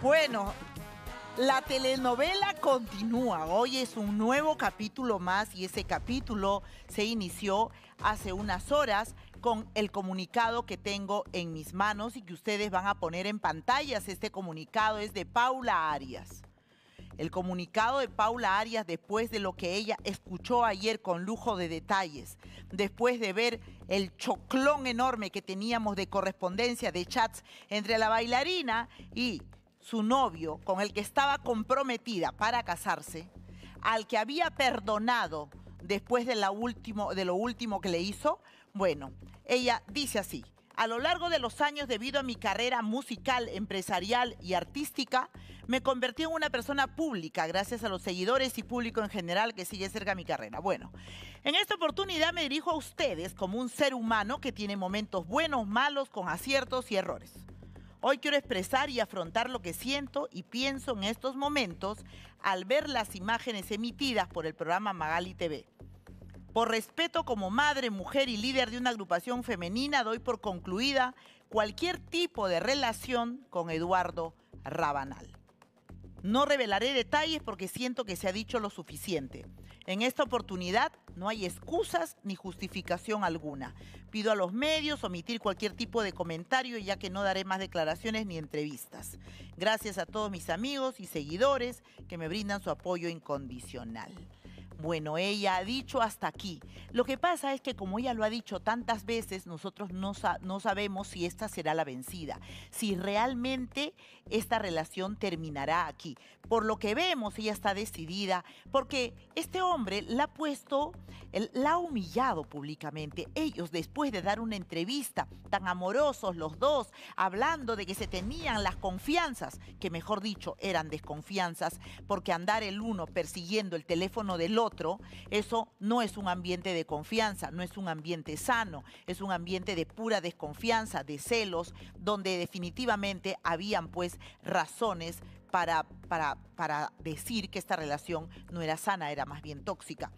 Bueno, la telenovela continúa. Hoy es un nuevo capítulo más y ese capítulo se inició hace unas horas con el comunicado que tengo en mis manos y que ustedes van a poner en pantallas. Este comunicado es de Paula Arias. El comunicado de Paula Arias después de lo que ella escuchó ayer con lujo de detalles, después de ver el choclón enorme que teníamos de correspondencia, de chats entre la bailarina y su novio, con el que estaba comprometida para casarse, al que había perdonado después de, lo último que le hizo? Bueno, ella dice así. A lo largo de los años, debido a mi carrera musical, empresarial y artística, me convertí en una persona pública gracias a los seguidores y público en general que sigue cerca mi carrera. Bueno, en esta oportunidad me dirijo a ustedes como un ser humano que tiene momentos buenos, malos, con aciertos y errores. Hoy quiero expresar y afrontar lo que siento y pienso en estos momentos al ver las imágenes emitidas por el programa Magali TV. Por respeto como madre, mujer y líder de una agrupación femenina, doy por concluida cualquier tipo de relación con Eduardo Rabanal. No revelaré detalles porque siento que se ha dicho lo suficiente. En esta oportunidad no hay excusas ni justificación alguna. Pido a los medios omitir cualquier tipo de comentario ya que no daré más declaraciones ni entrevistas. Gracias a todos mis amigos y seguidores que me brindan su apoyo incondicional. Bueno, ella ha dicho hasta aquí. Lo que pasa es que como ella lo ha dicho tantas veces, nosotros no, no sabemos si esta será la vencida, si realmente esta relación terminará aquí. Por lo que vemos, ella está decidida, porque este hombre la ha puesto él la ha humillado públicamente. Ellos, después de dar una entrevista, tan amorosos los dos, hablando de que se tenían las confianzas, que mejor dicho eran desconfianzas, porque andar el uno persiguiendo el teléfono del otro, eso no es un ambiente de confianza, no es un ambiente sano, es un ambiente de pura desconfianza, de celos, donde definitivamente habían pues razones para, para, para, decir que esta relación no era sana, era más bien tóxica.